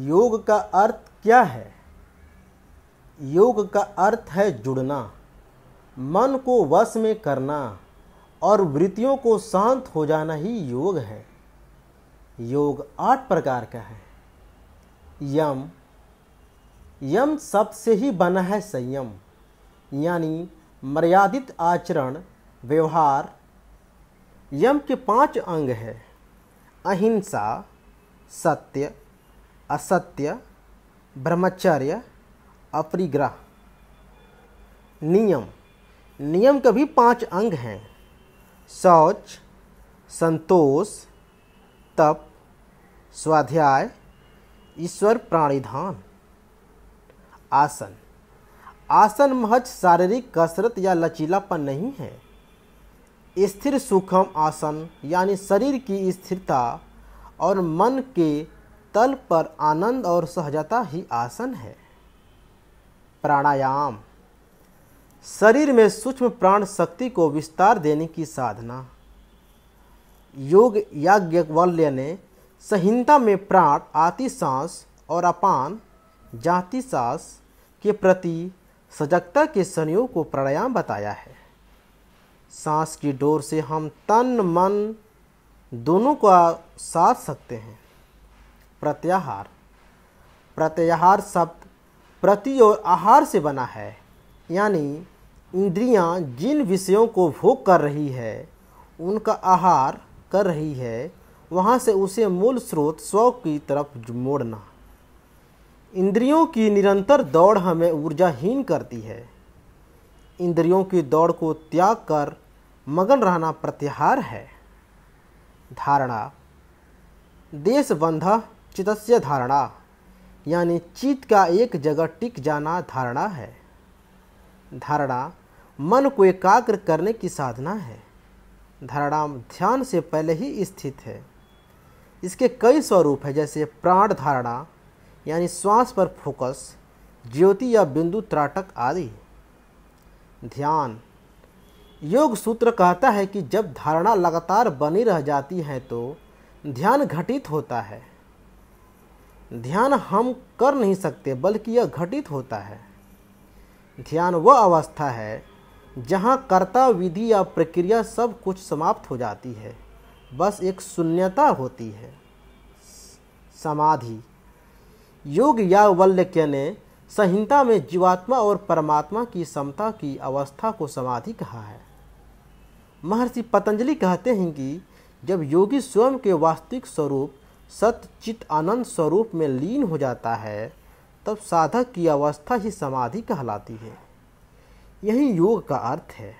योग का अर्थ क्या है योग का अर्थ है जुड़ना मन को वश में करना और वृत्तियों को शांत हो जाना ही योग है योग आठ प्रकार का है यम यम शब्द से ही बना है संयम यानी मर्यादित आचरण व्यवहार यम के पांच अंग हैं अहिंसा सत्य असत्य ब्रह्मचर्य अपरिग्रह नियम नियम के भी पांच अंग हैं शौच संतोष तप स्वाध्याय ईश्वर प्राणिधान आसन आसन महज शारीरिक कसरत या लचीलापन नहीं है स्थिर सूखम आसन यानी शरीर की स्थिरता और मन के तल पर आनंद और सहजता ही आसन है प्राणायाम शरीर में सूक्ष्म प्राण शक्ति को विस्तार देने की साधना योग याज्ञवल्य ने संहिता में प्राण आति सांस और अपान जाति सांस के प्रति सजगता के संयोग को प्राणायाम बताया है सांस की डोर से हम तन मन दोनों का साथ सकते हैं प्रत्याहार प्रत्याहार शब्द प्रति और आहार से बना है यानी इंद्रियां जिन विषयों को भोग कर रही है उनका आहार कर रही है वहां से उसे मूल स्रोत स्व की तरफ मोड़ना इंद्रियों की निरंतर दौड़ हमें ऊर्जाहीन करती है इंद्रियों की दौड़ को त्याग कर मगन रहना प्रत्याहार है धारणा देश बंधा चितस्य धारणा यानी चित का एक जगह टिक जाना धारणा है धारणा मन को एकाग्र करने की साधना है धारणा ध्यान से पहले ही स्थित है इसके कई स्वरूप है जैसे प्राण धारणा यानी श्वास पर फोकस ज्योति या बिंदु त्राटक आदि ध्यान योग सूत्र कहता है कि जब धारणा लगातार बनी रह जाती है तो ध्यान घटित होता है ध्यान हम कर नहीं सकते बल्कि यह घटित होता है ध्यान वह अवस्था है जहाँ कर्ता विधि या प्रक्रिया सब कुछ समाप्त हो जाती है बस एक शून्यता होती है समाधि योग या वल्लक्य ने संहिता में जीवात्मा और परमात्मा की समता की अवस्था को समाधि कहा है महर्षि पतंजलि कहते हैं कि जब योगी स्वयं के वास्तविक स्वरूप सत चित आनंद स्वरूप में लीन हो जाता है तब साधक की अवस्था ही समाधि कहलाती है यही योग का अर्थ है